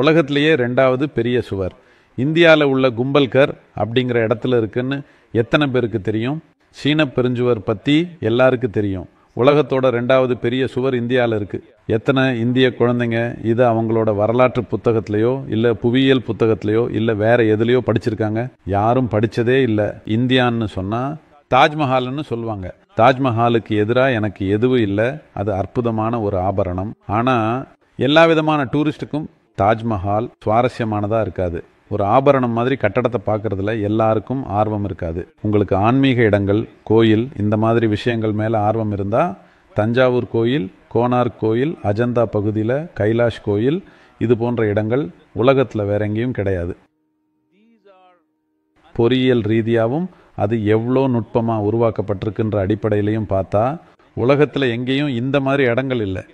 உலகத்திலேயே ரெண்டாவது பெரிய சுவர் இந்தியாவில் உள்ள கும்பல்கர் அப்படிங்கிற இடத்துல இருக்குன்னு எத்தனை பேருக்கு தெரியும் சீன பெருஞ்சுவர் பற்றி எல்லாருக்கும் தெரியும் உலகத்தோட ரெண்டாவது பெரிய சுவர் இந்தியாவில் இருக்குது எத்தனை இந்திய குழந்தைங்க இது அவங்களோட வரலாற்று புத்தகத்திலையோ இல்லை புவியியல் புத்தகத்திலையோ இல்லை வேற எதுலேயோ படிச்சிருக்காங்க யாரும் படித்ததே இல்லை இந்தியான்னு சொன்னால் தாஜ்மஹால்னு சொல்லுவாங்க தாஜ்மஹாலுக்கு எதிராக எனக்கு எதுவும் இல்லை அது அற்புதமான ஒரு ஆபரணம் ஆனால் எல்லா விதமான டூரிஸ்ட்டுக்கும் தாஜ்மஹால் சுவாரஸ்யமானதாக இருக்காது ஒரு ஆபரணம் மாதிரி கட்டடத்தை பார்க்குறதுல எல்லாருக்கும் ஆர்வம் இருக்காது உங்களுக்கு ஆன்மீக இடங்கள் கோயில் இந்த மாதிரி விஷயங்கள் மேலே ஆர்வம் இருந்தால் தஞ்சாவூர் கோயில் கோனார்க் கோயில் அஜந்தா பகுதியில் கைலாஷ் கோயில் இது போன்ற இடங்கள் உலகத்தில் வேற எங்கேயும் கிடையாது பொறியியல் ரீதியாகவும் அது எவ்வளோ நுட்பமாக உருவாக்கப்பட்டிருக்குன்ற அடிப்படையிலையும் பார்த்தா உலகத்தில் எங்கேயும் இந்த மாதிரி இடங்கள் இல்லை